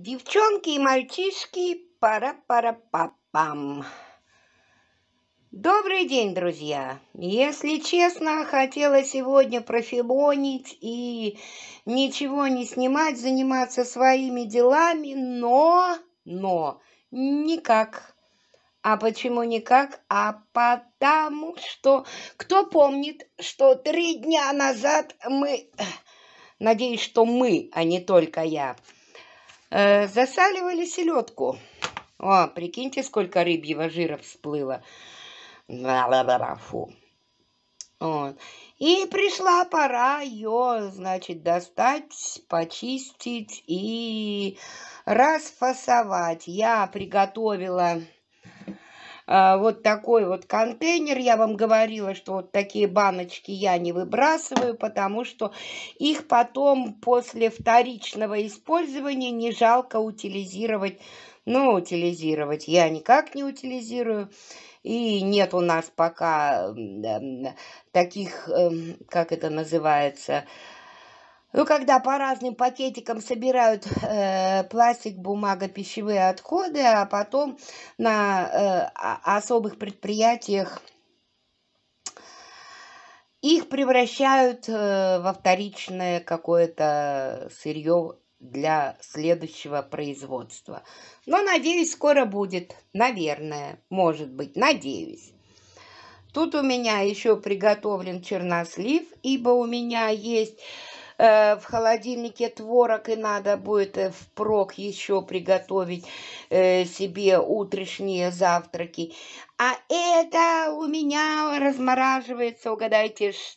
Девчонки и мальчишки, пара-пара-папам. Добрый день, друзья! Если честно, хотела сегодня профилонить и ничего не снимать, заниматься своими делами, но, но, никак. А почему никак? А потому что, кто помнит, что три дня назад мы, надеюсь, что мы, а не только я, Э, засаливали селедку. О, прикиньте, сколько рыбьего жира всплыло. Фу. Вот. И пришла пора ее, значит, достать, почистить и расфасовать. Я приготовила а, вот такой вот контейнер. Я вам говорила, что вот такие баночки я не выбрасываю, потому что их потом после вторичного использования не жалко утилизировать. Ну, утилизировать я никак не утилизирую. И нет у нас пока таких, эм, как это называется, ну, когда по разным пакетикам собирают э, пластик, бумага, пищевые отходы, а потом на э, особых предприятиях их превращают э, во вторичное какое-то сырье для следующего производства. Но, надеюсь, скоро будет. Наверное, может быть, надеюсь. Тут у меня еще приготовлен чернослив, ибо у меня есть э, в холодильнике творог, и надо будет э, впрок еще приготовить э, себе утрешние завтраки. А это у меня размораживается, угадайте, что?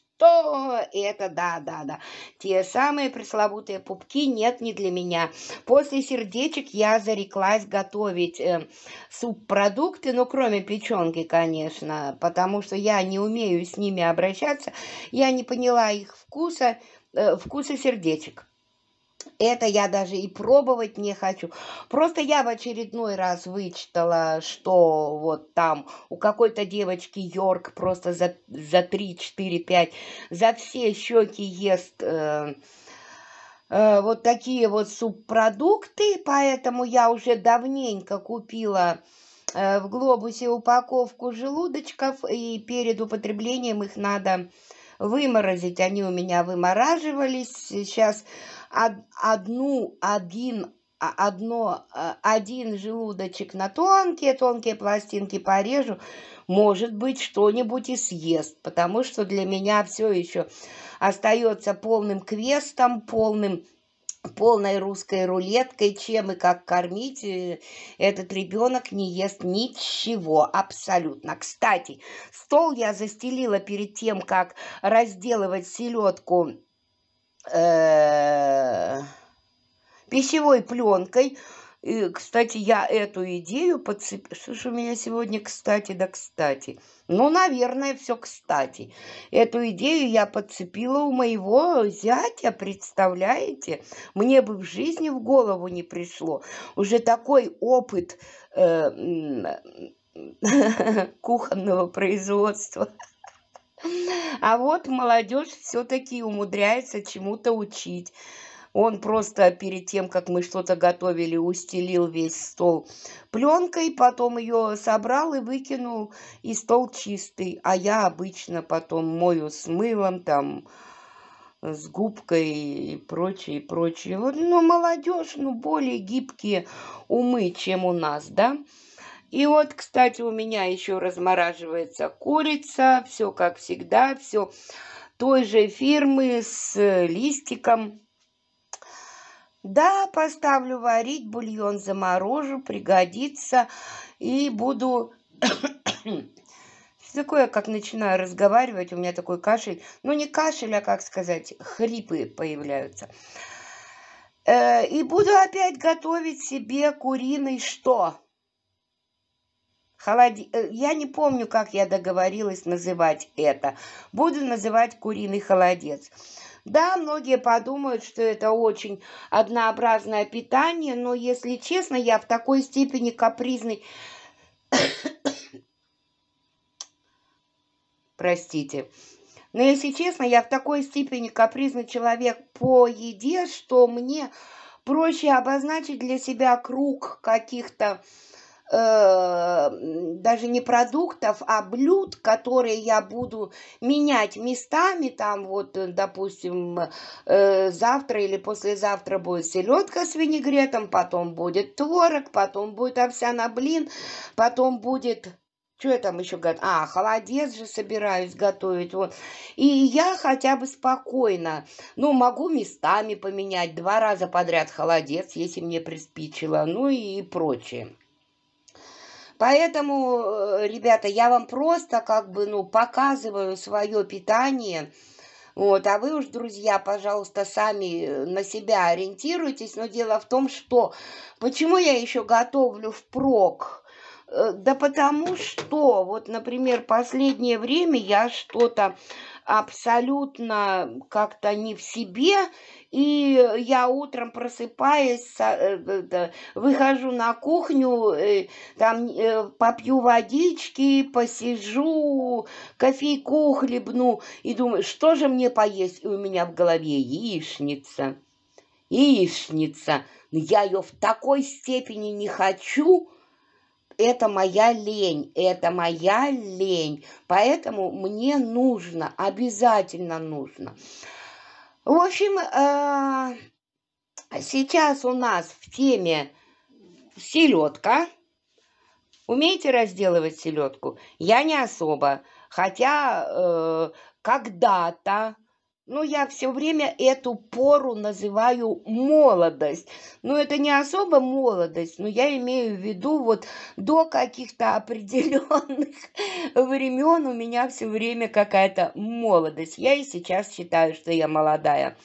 это, да-да-да, те самые пресловутые пупки нет, не для меня. После сердечек я зареклась готовить э, субпродукты, ну, кроме печенки, конечно, потому что я не умею с ними обращаться, я не поняла их вкуса, э, вкусы сердечек. Это я даже и пробовать не хочу. Просто я в очередной раз вычитала, что вот там у какой-то девочки Йорк просто за, за 3, 4, 5, за все щеки ест э, э, вот такие вот субпродукты, поэтому я уже давненько купила э, в глобусе упаковку желудочков, и перед употреблением их надо выморозить. Они у меня вымораживались. Сейчас одну, один а, одно, а, один желудочек на тонкие-тонкие пластинки порежу, может быть, что-нибудь и съест, потому что для меня все еще остается полным квестом, полным полной русской рулеткой, чем и как кормить, э, этот ребенок не ест ничего абсолютно. Кстати, стол я застелила перед тем, как разделывать селедку э, пищевой пленкой, и, кстати, я эту идею подцепила. Слушай, у меня сегодня кстати да кстати. Ну, наверное, все кстати. Эту идею я подцепила у моего зятя, представляете? Мне бы в жизни в голову не пришло. Уже такой опыт э, кухонного производства. А вот молодежь все-таки умудряется чему-то учить. Он просто перед тем, как мы что-то готовили, устелил весь стол пленкой, потом ее собрал и выкинул, и стол чистый. А я обычно потом мою с мылом, там, с губкой и прочее, и прочее. Вот, ну, молодежь, ну, более гибкие умы, чем у нас, да? И вот, кстати, у меня еще размораживается курица, все как всегда, все той же фирмы с листиком. Да, поставлю варить, бульон заморожу, пригодится, и буду... Такое, как начинаю разговаривать, у меня такой кашель. Ну, не кашель, а, как сказать, хрипы появляются. Э, и буду опять готовить себе куриный что? холоди... Э, я не помню, как я договорилась называть это. Буду называть куриный холодец. Да, многие подумают, что это очень однообразное питание, но, если честно, я в такой степени капризный... Простите. Но, если честно, я в такой степени капризный человек по еде, что мне проще обозначить для себя круг каких-то Э, даже не продуктов, а блюд, которые я буду менять местами, там вот, э, допустим, э, завтра или послезавтра будет селедка с винегретом, потом будет творог, потом будет овсяна блин, потом будет что я там еще готовлю? А, холодец же собираюсь готовить. Вот. И я хотя бы спокойно, ну, могу местами поменять два раза подряд холодец, если мне приспичило, ну и прочее. Поэтому, э, ребята, я вам просто как бы, ну, показываю свое питание. Вот, а вы уж, друзья, пожалуйста, сами э, на себя ориентируйтесь. Но дело в том, что почему я еще готовлю впрок Э, да потому что, вот, например, последнее время я что-то абсолютно как-то не в себе, и я утром просыпаясь, э, выхожу на кухню, э, там попью водички, посижу, кофейку хлебну, и думаю, что же мне поесть? И у меня в голове яичница, яичница. Я ее в такой степени не хочу, это моя лень, это моя лень. Поэтому мне нужно, обязательно нужно. В общем, э, сейчас у нас в теме селедка. Умеете разделывать селедку? Я не особо. Хотя э, когда-то ну, я все время эту пору называю молодость. Но это не особо молодость, но я имею в виду вот до каких-то определенных времен у меня все время какая-то молодость. Я и сейчас считаю, что я молодая.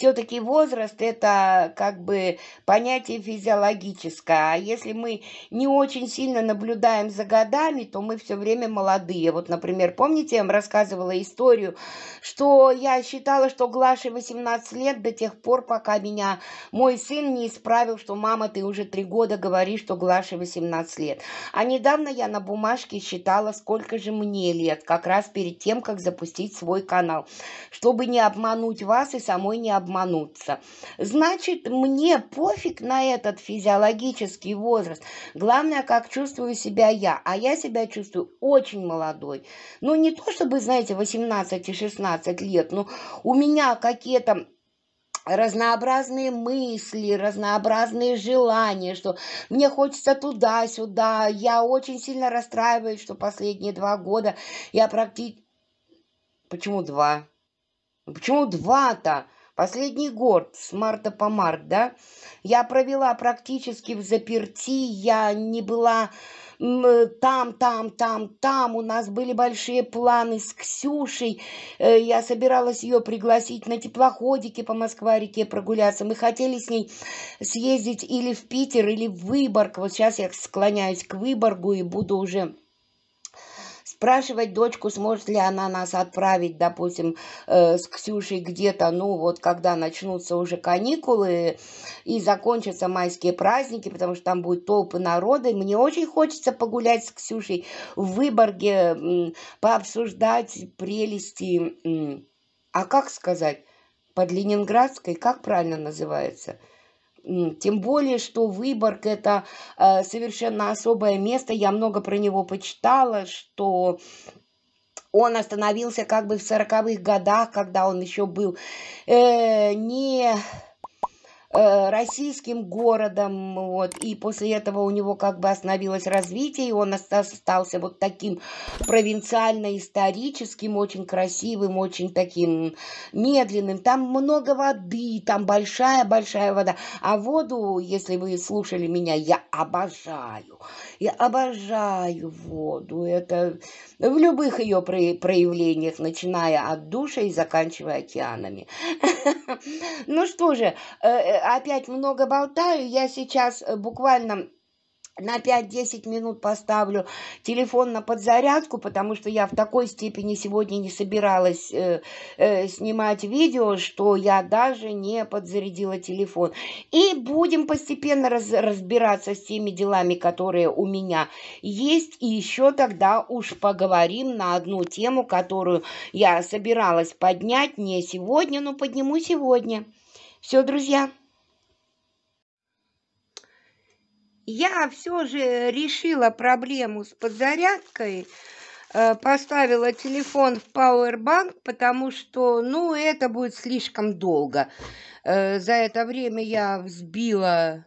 Все-таки возраст – это как бы понятие физиологическое. А если мы не очень сильно наблюдаем за годами, то мы все время молодые. Вот, например, помните, я вам рассказывала историю, что я считала, что Глаше 18 лет до тех пор, пока меня мой сын не исправил, что «мама, ты уже три года говоришь, что Глаше 18 лет». А недавно я на бумажке считала, сколько же мне лет, как раз перед тем, как запустить свой канал, чтобы не обмануть вас и самой не обмануть обмануться. Значит, мне пофиг на этот физиологический возраст. Главное, как чувствую себя я. А я себя чувствую очень молодой. Ну, не то чтобы, знаете, 18 и 16 лет, но у меня какие-то разнообразные мысли, разнообразные желания, что мне хочется туда-сюда. Я очень сильно расстраиваюсь, что последние два года я практически... Почему два? Почему два-то? Последний год, с марта по март, да, я провела практически в заперти, я не была там, там, там, там. У нас были большие планы с Ксюшей. Э, я собиралась ее пригласить на теплоходике по Москва-реке прогуляться. Мы хотели с ней съездить или в Питер, или в Выборг. Вот сейчас я склоняюсь к Выборгу и буду уже спрашивать дочку, сможет ли она нас отправить, допустим, э, с Ксюшей где-то, ну вот, когда начнутся уже каникулы и закончатся майские праздники, потому что там будет толпы народа. И мне очень хочется погулять с Ксюшей в Выборге, пообсуждать прелести, а как сказать, под Ленинградской, как правильно называется – тем более, что Выборг – это э, совершенно особое место. Я много про него почитала, что он остановился как бы в 40-х годах, когда он еще был э, не Э, российским городом, вот, и после этого у него как бы остановилось развитие, и он остался вот таким провинциально-историческим, очень красивым, очень таким медленным. Там много воды, там большая-большая вода. А воду, если вы слушали меня, я обожаю. Я обожаю воду. Это в любых ее проявлениях, начиная от души и заканчивая океанами. Ну что же, э, э, опять много болтаю. Я сейчас э, буквально на 5-10 минут поставлю телефон на подзарядку, потому что я в такой степени сегодня не собиралась э, э, снимать видео, что я даже не подзарядила телефон. И будем постепенно раз, разбираться с теми делами, которые у меня есть. И еще тогда уж поговорим на одну тему, которую я собиралась поднять не сегодня, но подниму сегодня. Все, друзья. Я все же решила проблему с подзарядкой, э, поставила телефон в Powerbank, потому что, ну, это будет слишком долго. Э, за это время я взбила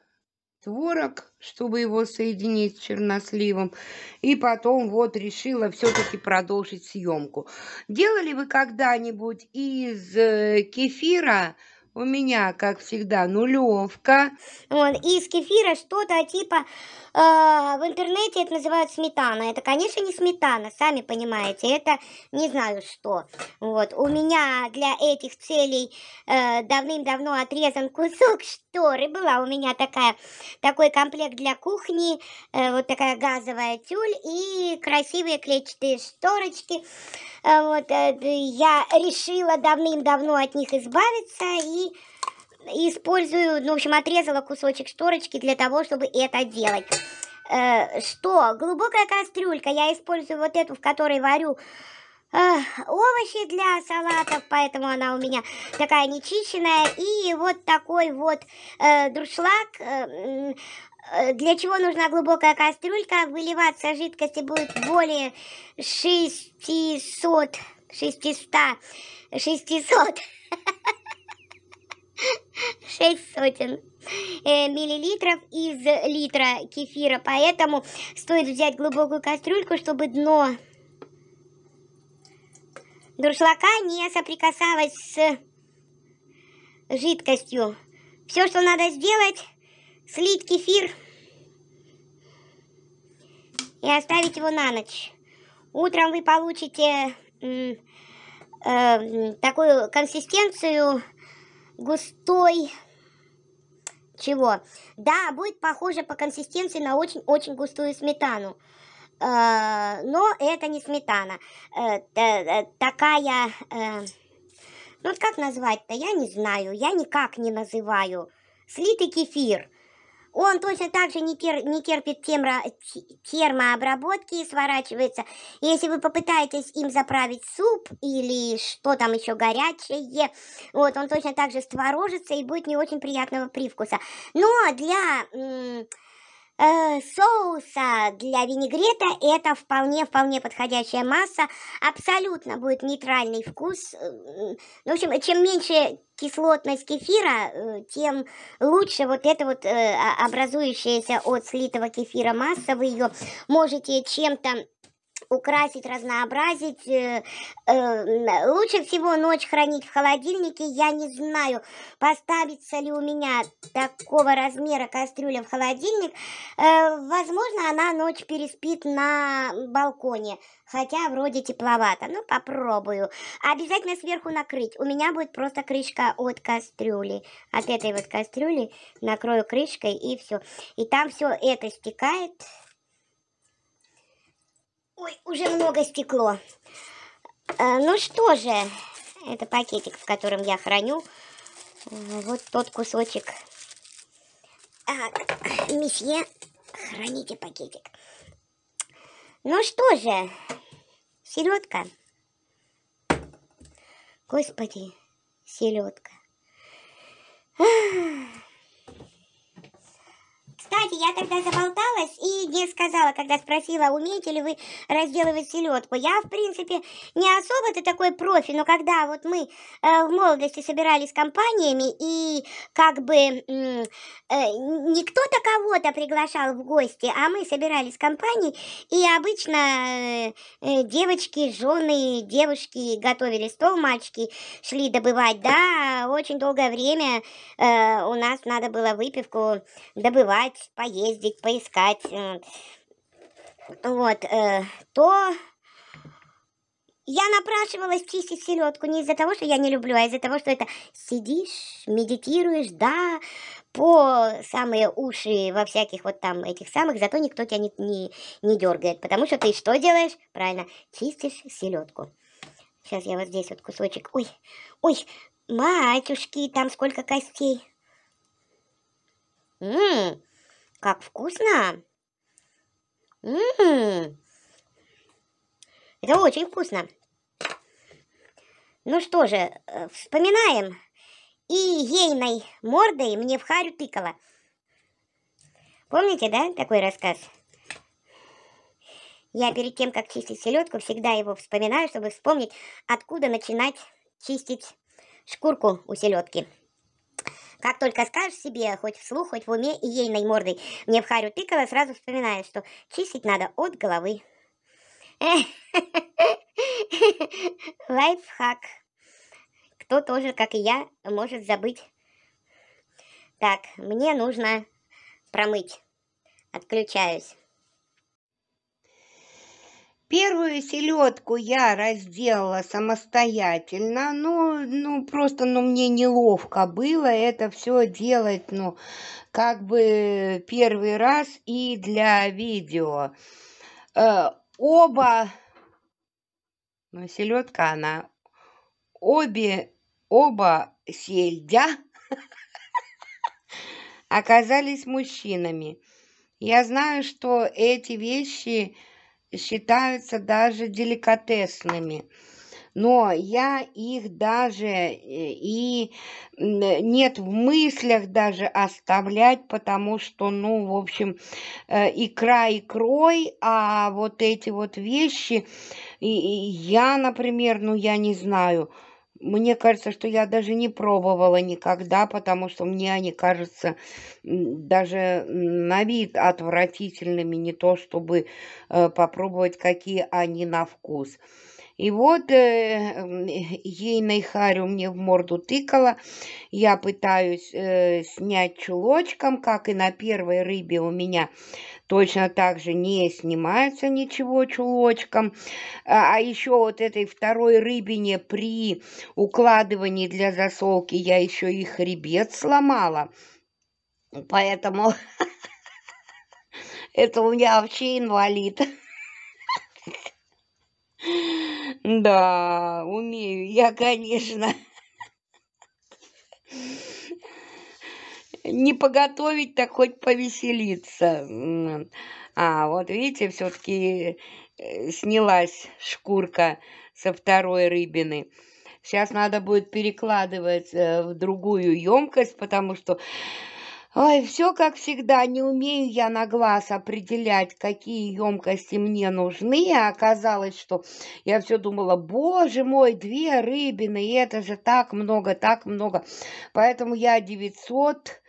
творог, чтобы его соединить с черносливом, и потом вот решила все-таки продолжить съемку. Делали вы когда-нибудь из э, кефира у меня, как всегда, нулевка. Вот, из кефира что-то типа э, в интернете это называют сметана. Это, конечно, не сметана, сами понимаете. Это не знаю что. Вот, у меня для этих целей э, давным-давно отрезан кусок, шторы. Была у меня такая, такой комплект для кухни, э, вот такая газовая тюль и красивые клетчатые шторочки. Э, вот, э, я решила давным-давно от них избавиться и использую, ну, в общем, отрезала кусочек шторочки для того, чтобы это делать. Э, что? Глубокая кастрюлька. Я использую вот эту, в которой варю овощи для салатов, поэтому она у меня такая нечищенная. И вот такой вот э, дуршлаг. Э, э, для чего нужна глубокая кастрюлька? Выливаться жидкости будет более 600, 600, 600, 6 сотен э, миллилитров из литра кефира. Поэтому стоит взять глубокую кастрюльку, чтобы дно Дуршлака не соприкасалась с жидкостью. Все, что надо сделать, слить кефир и оставить его на ночь. Утром вы получите э, э, такую консистенцию густой чего? Да, будет похоже по консистенции на очень-очень густую сметану. Э, но это не сметана. Э, э, такая, ну как назвать-то, я не знаю, я никак не называю. Слитый кефир. Он точно так же не, тер, не терпит темро, термообработки и сворачивается. Если вы попытаетесь им заправить суп или что там еще горячее, вот, он точно так же створожится и будет не очень приятного привкуса. Но для э, соуса для винегрета это вполне-вполне подходящая масса. Абсолютно будет нейтральный вкус. Э, в общем, чем меньше кислотность кефира, э, тем лучше вот эта вот э, образующаяся от слитого кефира масса. Вы ее можете чем-то украсить, разнообразить. Э, э, лучше всего ночь хранить в холодильнике. Я не знаю, поставится ли у меня такого размера кастрюля в холодильник. Э, возможно, она ночь переспит на балконе. Хотя вроде тепловато. Ну, попробую. Обязательно сверху накрыть. У меня будет просто крышка от кастрюли. От этой вот кастрюли накрою крышкой и все. И там все это стекает Ой, уже много стекло. Э, ну что же, это пакетик, в котором я храню. Э, вот тот кусочек. Так, месье, храните пакетик. Ну что же, селедка. Господи, селедка. Кстати, я тогда заболталась и не сказала, когда спросила, умеете ли вы разделывать селедку. Я, в принципе, не особо-то такой профи, но когда вот мы э, в молодости собирались с компаниями и как бы э, не кто-то кого-то приглашал в гости, а мы собирались с компанией, и обычно э, э, девочки, жены, девушки готовили стол, мальчики шли добывать, да, очень долгое время э, у нас надо было выпивку добывать, погулять, поездить, поискать, э, вот, э, то я напрашивалась чистить селедку не из-за того, что я не люблю, а из-за того, что это сидишь, медитируешь, да, по самые уши во всяких вот там этих самых, зато никто тебя не, не, не дергает, потому что ты что делаешь? Правильно, чистишь селедку. Сейчас я вот здесь вот кусочек. Ой, ой, матюшки, там сколько костей. Ммм. Как вкусно! Ммм! Это очень вкусно. Ну что же, э, вспоминаем. И гейной мордой мне в харю тыкала. Помните, да, такой рассказ? Я перед тем, как чистить селедку, всегда его вспоминаю, чтобы вспомнить, откуда начинать чистить шкурку у селедки. Как только скажешь себе, хоть вслух, хоть в уме и ейной мордой, мне в харю тыкала, сразу вспоминаю, что чистить надо от головы. Лайфхак. Кто тоже, как и я, может забыть. Так, мне нужно промыть. Отключаюсь. Первую селедку я разделала самостоятельно, ну, ну просто, ну мне неловко было это все делать, ну как бы первый раз и для видео. Э, оба, ну селедка она, обе, оба сельдя оказались мужчинами. Я знаю, что эти вещи считаются даже деликатесными. Но я их даже э, и нет в мыслях даже оставлять, потому что, ну, в общем, э, икра и крой, а вот эти вот вещи, я, например, ну, я не знаю – мне кажется, что я даже не пробовала никогда, потому что мне они кажутся даже на вид отвратительными, не то чтобы э, попробовать, какие они на вкус. И вот э, ей Харю мне в морду тыкала. Я пытаюсь э, снять чулочком, как и на первой рыбе у меня точно так же не снимается ничего чулочком. А, а еще вот этой второй рыбине при укладывании для засолки я еще и хребет сломала. Поэтому это у меня вообще инвалид. Да, умею я, конечно. Не поготовить, так хоть повеселиться. А, вот видите, все-таки э, снялась шкурка со второй рыбины. Сейчас надо будет перекладывать э, в другую емкость, потому что Ой, все как всегда, не умею я на глаз определять, какие емкости мне нужны, а оказалось, что я все думала, боже мой, две рыбины, и это же так много, так много. Поэтому я 900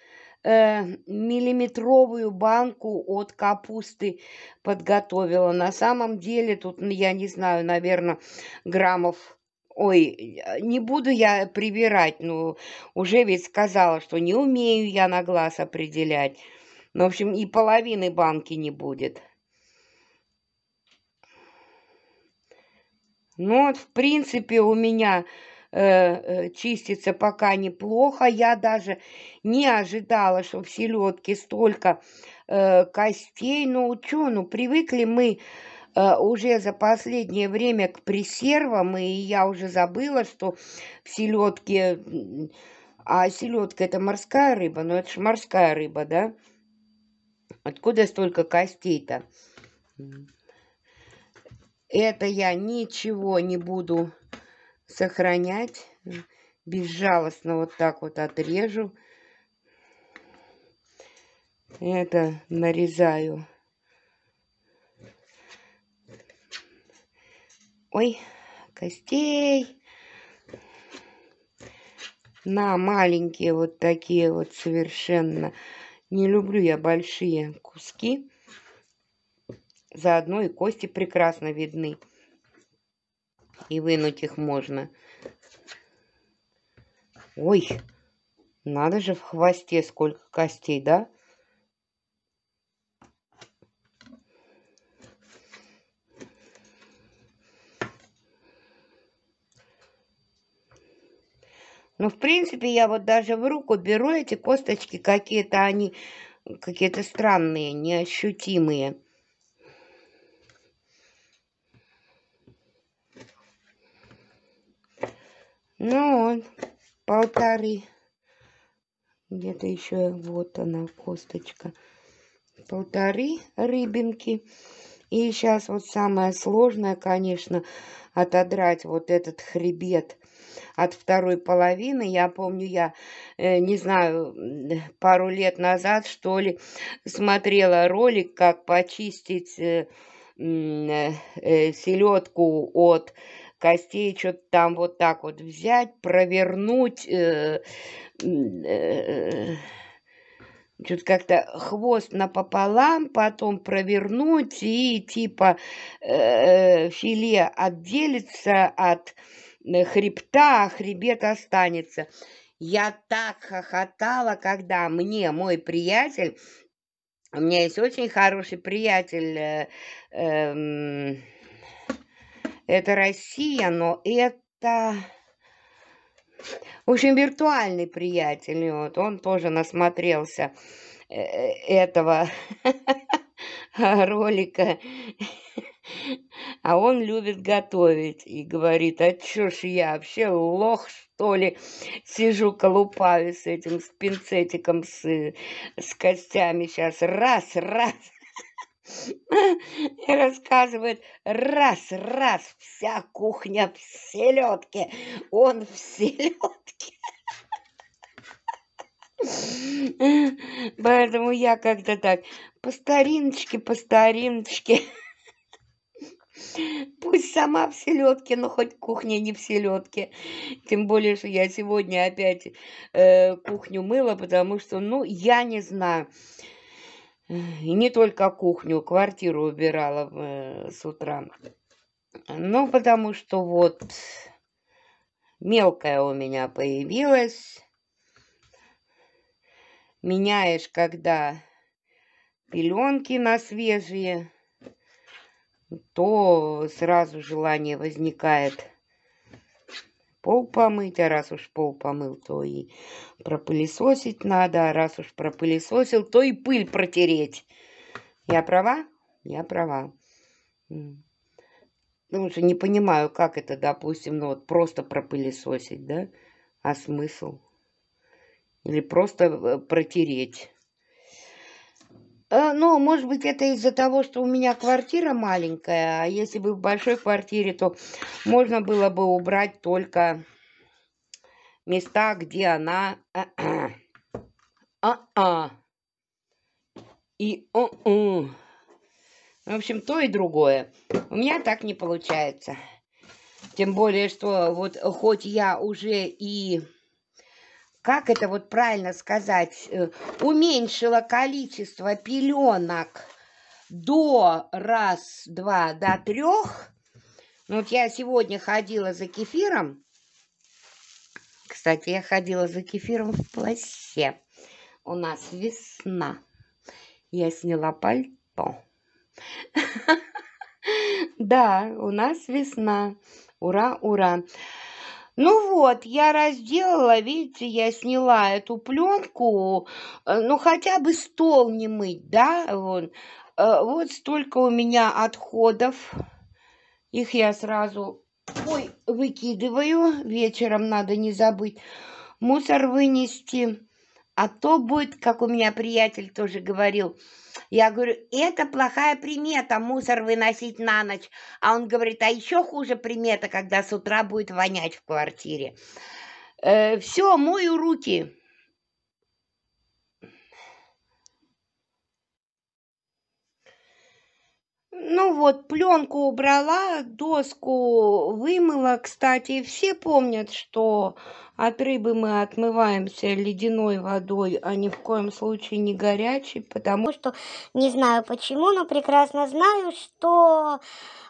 э, миллиметровую банку от капусты подготовила. На самом деле тут, я не знаю, наверное, граммов Ой, э, не буду я прибирать, ну, уже ведь сказала, что не умею я на глаз определять. Ну, в общем, и половины банки не будет. Ну, вот, в принципе, у меня э, э чистится пока неплохо. Я даже не ожидала, что в селедке столько э, костей. Ну, что, ну, привыкли мы Э, уже за последнее время к пресервам, и я уже забыла, что в селедке, а селедка это морская рыба, но это же морская рыба, да? Откуда столько костей-то? Это я ничего не буду сохранять. Безжалостно вот так вот отрежу. Это нарезаю. ой, костей на маленькие вот такие вот совершенно. Не люблю я большие куски. Заодно и кости прекрасно видны. И вынуть их можно. Ой, надо же в хвосте сколько костей, да? Ну, в принципе, я вот даже в руку беру эти косточки, какие-то они, какие-то странные, неощутимые. Ну, вот, полторы. Где-то еще вот она, косточка. Полторы рыбинки. И сейчас вот самое сложное, конечно, отодрать вот этот хребет от второй половины. Я помню, я, э, не знаю, пару лет назад, что ли, смотрела ролик, как почистить э, э, селедку от костей, что-то там вот так вот взять, провернуть, что-то как-то хвост напополам, потом провернуть и типа э, филе отделится от Э, хребта, а хребет останется. Я так хохотала, когда мне мой приятель, у меня есть очень хороший приятель, э, э, это Россия, но это... В общем, виртуальный приятель, вот, он тоже насмотрелся э, э, этого ролика. А он любит готовить и говорит, а чё ж я вообще лох, что ли? Сижу, колупаю с этим, с пинцетиком, с, с костями сейчас. Раз, раз. И рассказывает, раз, раз, вся кухня в селедке, он в селедке. Поэтому я как-то так, по стариночке, по стариночке. Пусть сама в селедке, но хоть кухня не в селедке. Тем более, что я сегодня опять э, кухню мыла, потому что, ну, я не знаю. И не только кухню, квартиру убирала э, с утра. Ну, потому что вот мелкая у меня появилась. Меняешь, когда пеленки на свежие то сразу желание возникает пол помыть, а раз уж пол помыл, то и пропылесосить надо, а раз уж пропылесосил, то и пыль протереть. Я права? Я права. Потому ну, что не понимаю, как это, допустим, ну вот просто пропылесосить, да? А смысл? Или просто э, протереть. Э, ну, может быть, это из-за того, что у меня квартира маленькая, а если бы в большой квартире, то можно было бы убрать только места, где она... А-а. И о-у. В общем, то и другое. У меня так не получается. Тем более, что вот хоть я уже и как это вот правильно сказать, э, уменьшила количество пеленок до раз, два, до трех. Ну, вот я сегодня ходила за кефиром. Кстати, я ходила за кефиром в плаще. У нас весна. Я сняла пальто. Да, у нас весна. Ура, ура. Ну вот, я разделала, видите, я сняла эту пленку, э, ну хотя бы стол не мыть, да, вон. Э, вот столько у меня отходов, их я сразу, ой, выкидываю, вечером надо не забыть мусор вынести. А то будет, как у меня приятель тоже говорил, я говорю, это плохая примета, мусор выносить на ночь. А он говорит, а еще хуже примета, когда с утра будет вонять в квартире. Э, все, мою руки. Ну вот, пленку убрала, доску вымыла. Кстати, все помнят, что от рыбы мы отмываемся ледяной водой, а ни в коем случае не горячей, потому что не знаю почему, но прекрасно знаю, что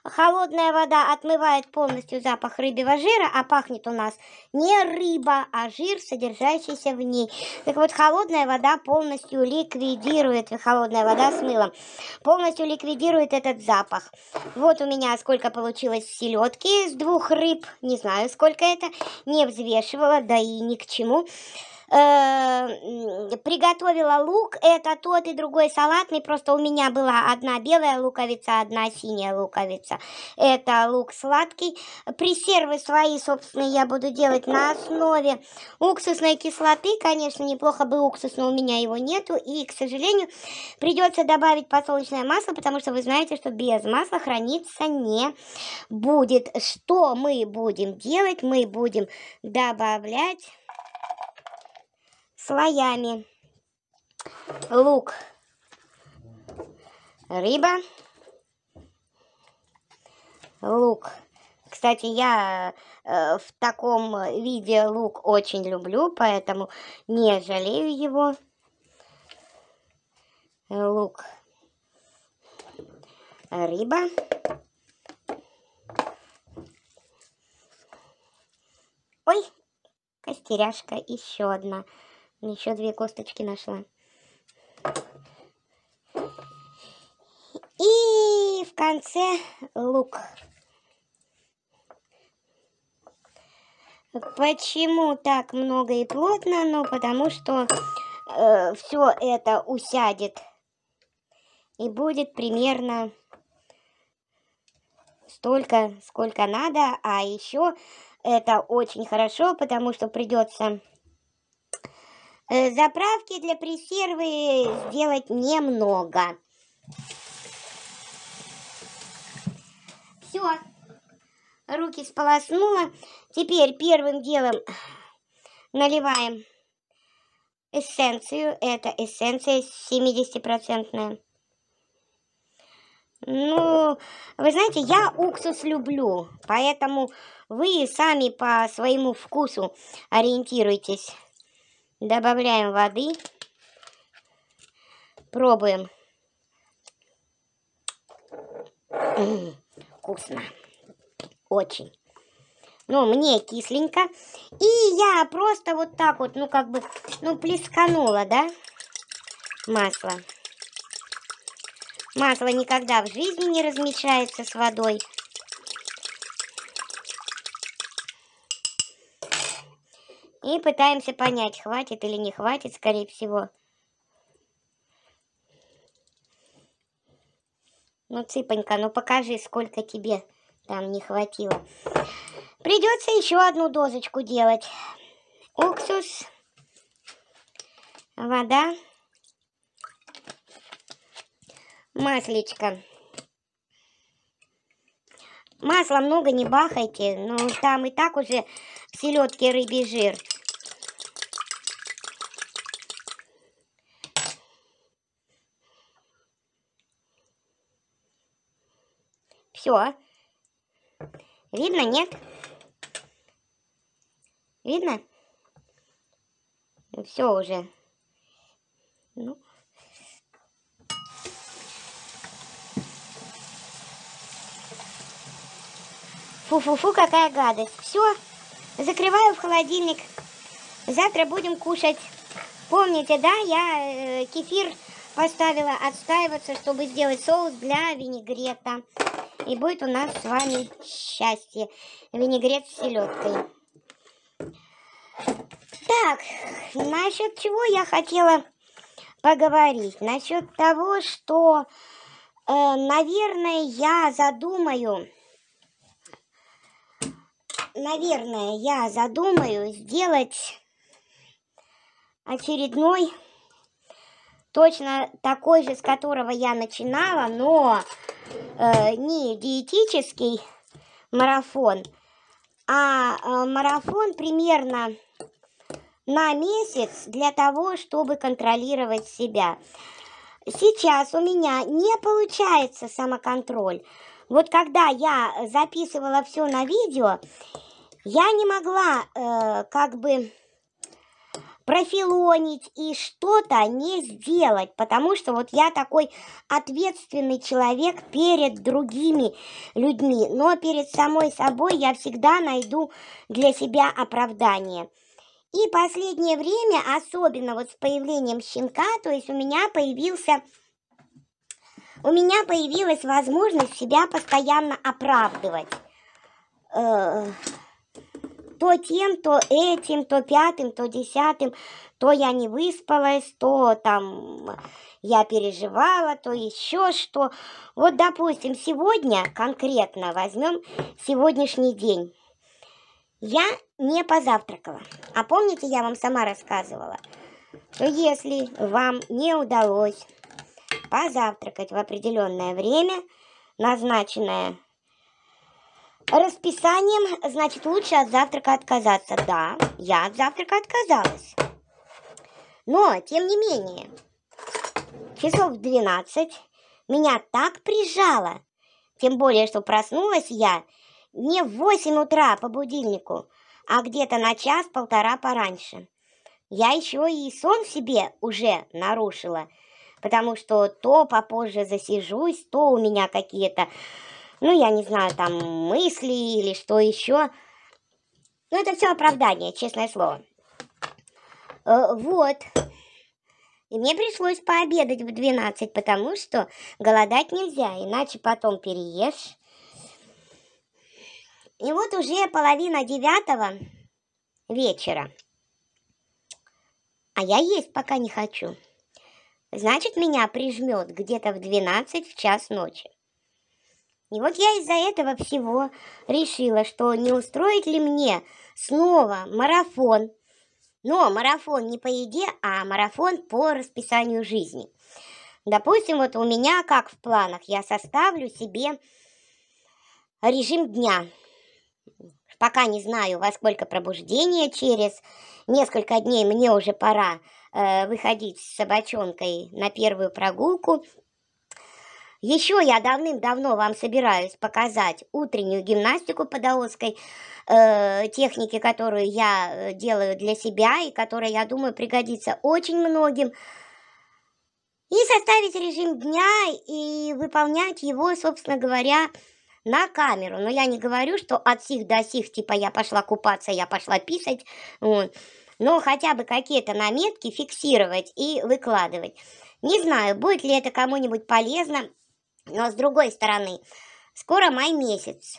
холодная вода отмывает полностью запах рыбьего жира, а пахнет у нас не рыба, а жир, содержащийся в ней. Так вот, холодная вода полностью ликвидирует, холодная вода с мылом, полностью ликвидирует этот запах. Вот у меня сколько получилось селедки с двух рыб, не знаю сколько это, не взвешивала да и ни к чему э, приготовила лук, это тот и другой салатный, просто у меня была одна белая луковица, одна синяя луковица. Это лук сладкий. Пресервы свои, собственно, я буду делать на основе уксусной кислоты. Конечно, неплохо бы уксус, но у меня его нету. И, к сожалению, придется добавить подсолнечное масло, потому что вы знаете, что без масла храниться не будет. Что мы будем делать? Мы будем добавлять слоями. Лук, рыба, лук. Кстати, я э, в таком виде лук очень люблю, поэтому не жалею его. Лук, рыба. Ой, костеряшка еще одна. Еще две косточки нашла. И в конце лук. Почему так много и плотно? Ну, потому что э, все это усядет и будет примерно столько, сколько надо. А еще это очень хорошо, потому что придется Э, заправки для пресервы сделать немного. Все, руки сполоснула. Теперь первым делом наливаем эссенцию. Это эссенция 70-процентная. Ну, вы знаете, я уксус люблю, поэтому вы сами по своему вкусу ориентируйтесь. Добавляем воды. Пробуем. Вкусно. Очень. Ну, мне кисленько. И я просто вот так вот, ну, как бы, ну, плесканула, да, масло. Масло никогда в жизни не размешается с водой. И пытаемся понять, хватит или не хватит, скорее всего. Ну, цыпонька, ну покажи, сколько тебе там не хватило. Придется еще одну дозочку делать. Уксус, вода, маслечко. Масла много не бахайте, но там и так уже в селедке рыбий жир. Все. Видно, нет? Видно? Ну, Все уже. Ну. Фу-фу-фу, какая гадость. Все, закрываю в холодильник. Завтра будем кушать. Помните, да, я э, кефир поставила отстаиваться, чтобы сделать соус для винегрета. И будет у нас с вами счастье. Винегрет с селедкой. Так, насчет чего я хотела поговорить. Насчет того, что, э, наверное, я задумаю... Наверное, я задумаю сделать очередной точно такой же, с которого я начинала, но э, не диетический марафон, а э, марафон примерно на месяц для того, чтобы контролировать себя. Сейчас у меня не получается самоконтроль. Вот когда я записывала все на видео, я не могла э, как бы профилонить и что-то не сделать, потому что вот я такой ответственный человек перед другими людьми, но перед самой собой я всегда найду для себя оправдание. И последнее время, особенно вот с появлением щенка, то есть у меня появился у меня появилась возможность себя постоянно оправдывать. Э, то тем, то этим, то пятым, то десятым, то я не выспалась, то там я переживала, то еще что. Вот, допустим, сегодня конкретно возьмем сегодняшний день. Я не позавтракала. А помните, я вам сама рассказывала, что если вам не удалось позавтракать в определенное время, назначенное расписанием, значит, лучше от завтрака отказаться. Да, я от завтрака отказалась. Но, тем не менее, часов в 12 меня так прижало, тем более, что проснулась я не в 8 утра по будильнику, а где-то на час-полтора пораньше. Я еще и сон себе уже нарушила, потому что то попозже засижусь, то у меня какие-то ну, я не знаю, там, мысли или что еще. Ну, это все оправдание, честное слово. Э, вот. И мне пришлось пообедать в 12, потому что голодать нельзя, иначе потом переешь. И вот уже половина девятого вечера. А я есть пока не хочу. Значит, меня прижмет где-то в 12 в час ночи. И вот я из-за этого всего решила, что не устроить ли мне снова марафон. Но марафон не по еде, а марафон по расписанию жизни. Допустим, вот у меня как в планах, я составлю себе режим дня. Пока не знаю, во сколько пробуждения. через несколько дней мне уже пора э, выходить с собачонкой на первую прогулку – еще я давным-давно вам собираюсь показать утреннюю гимнастику по даосской э, технике, которую я э, делаю для себя и которая, я думаю, пригодится очень многим. И составить режим дня и выполнять его, собственно говоря, на камеру. Но я не говорю, что от сих до сих, типа я пошла купаться, я пошла писать. Вот. Но хотя бы какие-то наметки фиксировать и выкладывать. Не знаю, будет ли это кому-нибудь полезно. Но с другой стороны, скоро май месяц.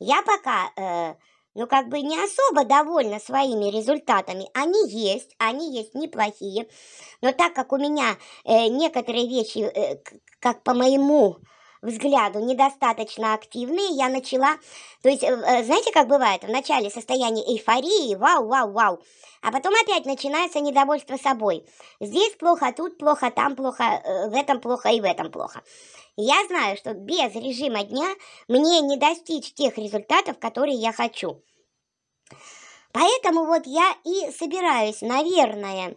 Я пока, э, ну как бы не особо довольна своими результатами. Они есть, они есть неплохие. Но так как у меня э, некоторые вещи, э, как по моему взгляду недостаточно активные, я начала, то есть, э, э, знаете, как бывает, в начале состояние эйфории, вау, вау, вау, а потом опять начинается недовольство собой. Здесь плохо, тут плохо, там плохо, э, в этом плохо и в этом плохо. Я знаю, что без режима дня мне не достичь тех результатов, которые я хочу. Поэтому вот я и собираюсь, наверное,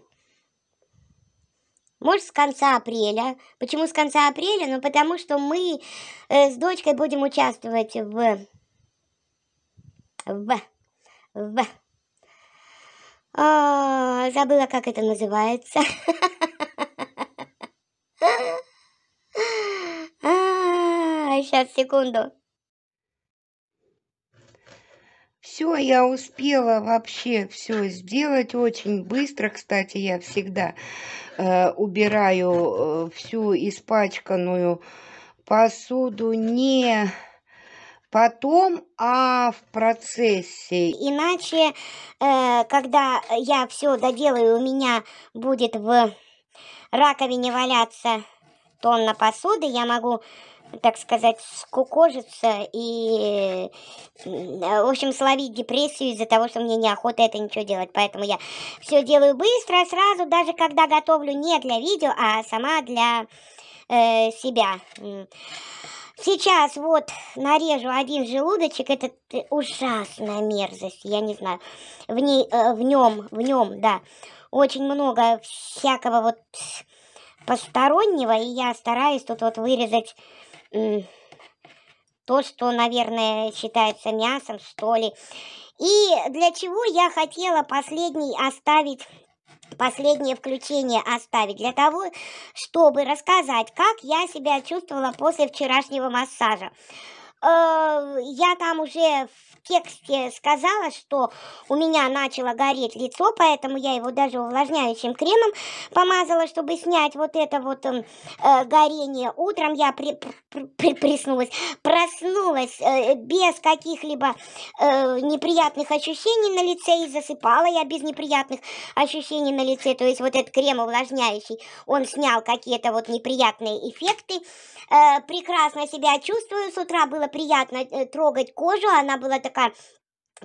может, с конца апреля. Почему с конца апреля? Ну, потому что мы э, с дочкой будем участвовать в... В... В... О, а, забыла, как это называется. Сейчас, а, секунду все я успела вообще все сделать очень быстро. Кстати, я всегда э, убираю э, всю испачканную посуду не потом, а в процессе. Иначе, э, когда я все доделаю, у меня будет в раковине валяться тонна посуды, я могу так сказать, скукожиться и, э, в общем, словить депрессию из-за того, что мне неохота это ничего делать. Поэтому я все делаю быстро, сразу, даже когда готовлю не для видео, а сама для э, себя. Сейчас вот нарежу один желудочек, это э, ужасная мерзость, я не знаю. В ней, э, в нем, в нем, да, очень много всякого вот постороннего, и я стараюсь тут вот вырезать то, что, наверное, считается мясом, что ли. И для чего я хотела последний оставить последнее включение оставить для того, чтобы рассказать, как я себя чувствовала после вчерашнего массажа. Э, я там уже в тексте сказала, что у меня начало гореть лицо, поэтому я его даже увлажняющим кремом помазала, чтобы снять вот это вот эм, э, горение. Утром я при, при, при, приснулась, проснулась э, без каких-либо э, неприятных ощущений на лице и засыпала я без неприятных ощущений на лице. То есть вот этот крем увлажняющий, он снял какие-то вот неприятные эффекты. Э, прекрасно себя чувствую, с утра было приятно э, трогать кожу, она была такая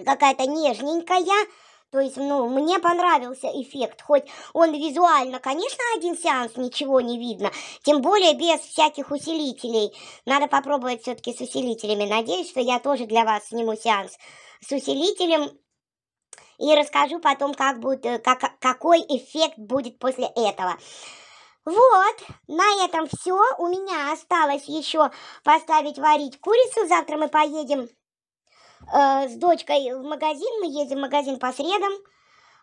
какая-то нежненькая. То есть, ну, мне понравился эффект, хоть он визуально, конечно, один сеанс ничего не видно, тем более без всяких усилителей. Надо попробовать все-таки с усилителями. Надеюсь, что я тоже для вас сниму сеанс с усилителем и расскажу потом, как будет, э, как, какой эффект будет после этого. Вот, на этом все. У меня осталось еще поставить варить курицу. Завтра мы поедем э, с дочкой в магазин. Мы ездим в магазин по средам.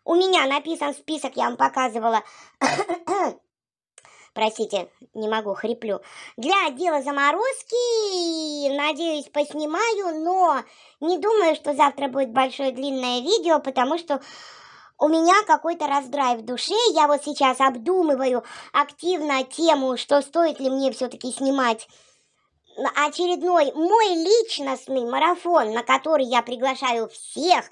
У меня написан список, я вам показывала. Простите, не могу, хриплю. Для отдела заморозки, надеюсь, поснимаю, но не думаю, что завтра будет большое длинное видео, потому что у меня какой-то раздрай в душе. Я вот сейчас обдумываю активно тему, что стоит ли мне все-таки снимать очередной мой личностный марафон, на который я приглашаю всех.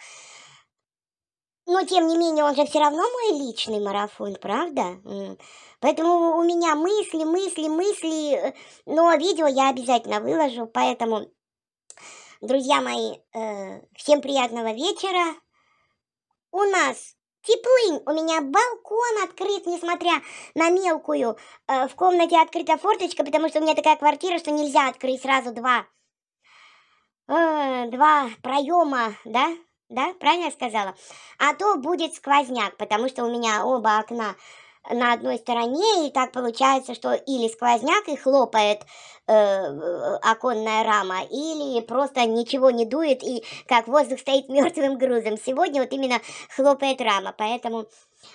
Но, тем не менее, он же все равно мой личный марафон, правда? Поэтому у меня мысли, мысли, мысли. Э, но видео я обязательно выложу, поэтому, друзья мои, э, всем приятного вечера у нас теплынь. У меня балкон открыт, несмотря на мелкую. Э, в комнате открыта форточка, потому что у меня такая квартира, что нельзя открыть сразу два, э, два проема, да? Да, правильно я сказала? А то будет сквозняк, потому что у меня оба окна на одной стороне, и так получается, что или сквозняк и хлопает э, э оконная рама, или просто ничего не дует, и как воздух стоит мертвым грузом. Сегодня вот именно хлопает рама, поэтому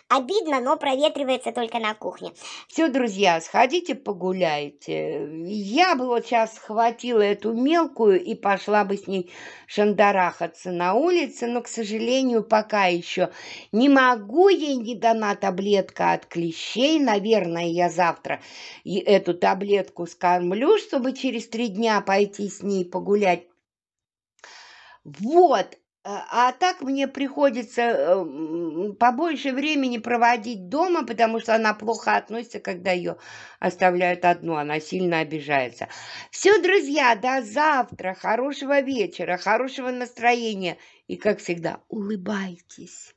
Обидно, но проветривается только на кухне. Все, друзья, сходите погуляйте. Я бы вот сейчас схватила эту мелкую и пошла бы с ней шандарахаться на улице, но, к сожалению, пока еще не могу, ей не дана таблетка от клещей. Наверное, я завтра эту таблетку скормлю, чтобы через три дня пойти с ней погулять. Вот, а, а так мне приходится эм, побольше времени проводить дома, потому что она плохо относится, когда ее оставляют одну. Она сильно обижается. Все, друзья, до завтра. Хорошего вечера, хорошего настроения. И, как всегда, улыбайтесь.